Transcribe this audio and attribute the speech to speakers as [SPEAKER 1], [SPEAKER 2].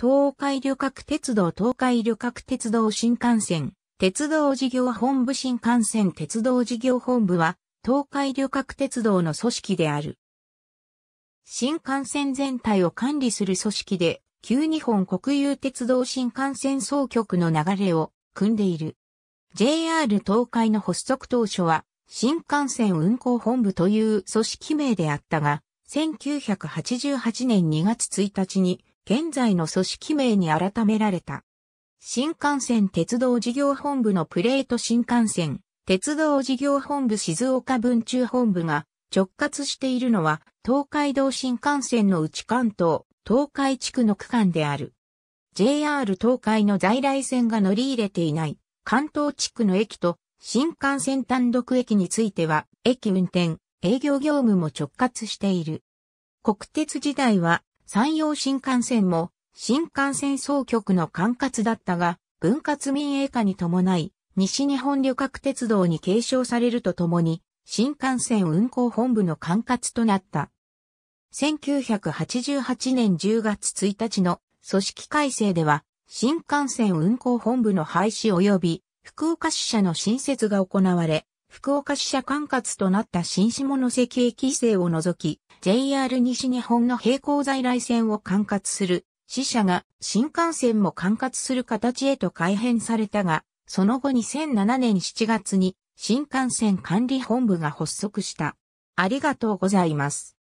[SPEAKER 1] 東海旅客鉄道東海旅客鉄道新幹線、鉄道事業本部新幹線鉄道事業本部は、東海旅客鉄道の組織である。新幹線全体を管理する組織で、旧日本国有鉄道新幹線総局の流れを組んでいる。JR 東海の発足当初は、新幹線運行本部という組織名であったが、1988年2月1日に現在の組織名に改められた。新幹線鉄道事業本部のプレート新幹線、鉄道事業本部静岡文中本部が直轄しているのは東海道新幹線の内関東、東海地区の区間である。JR 東海の在来線が乗り入れていない関東地区の駅と新幹線単独駅については駅運転、営業業務も直轄している。国鉄時代は山陽新幹線も新幹線総局の管轄だったが、分割民営化に伴い、西日本旅客鉄道に継承されるとともに、新幹線運行本部の管轄となった。1988年10月1日の組織改正では、新幹線運行本部の廃止及び福岡支社の新設が行われ、福岡支社管轄となった新下関駅制を除き、JR 西日本の並行在来線を管轄する支社が新幹線も管轄する形へと改変されたが、その後2007年7月に新幹線管理本部が発足した。ありがとうござい
[SPEAKER 2] ます。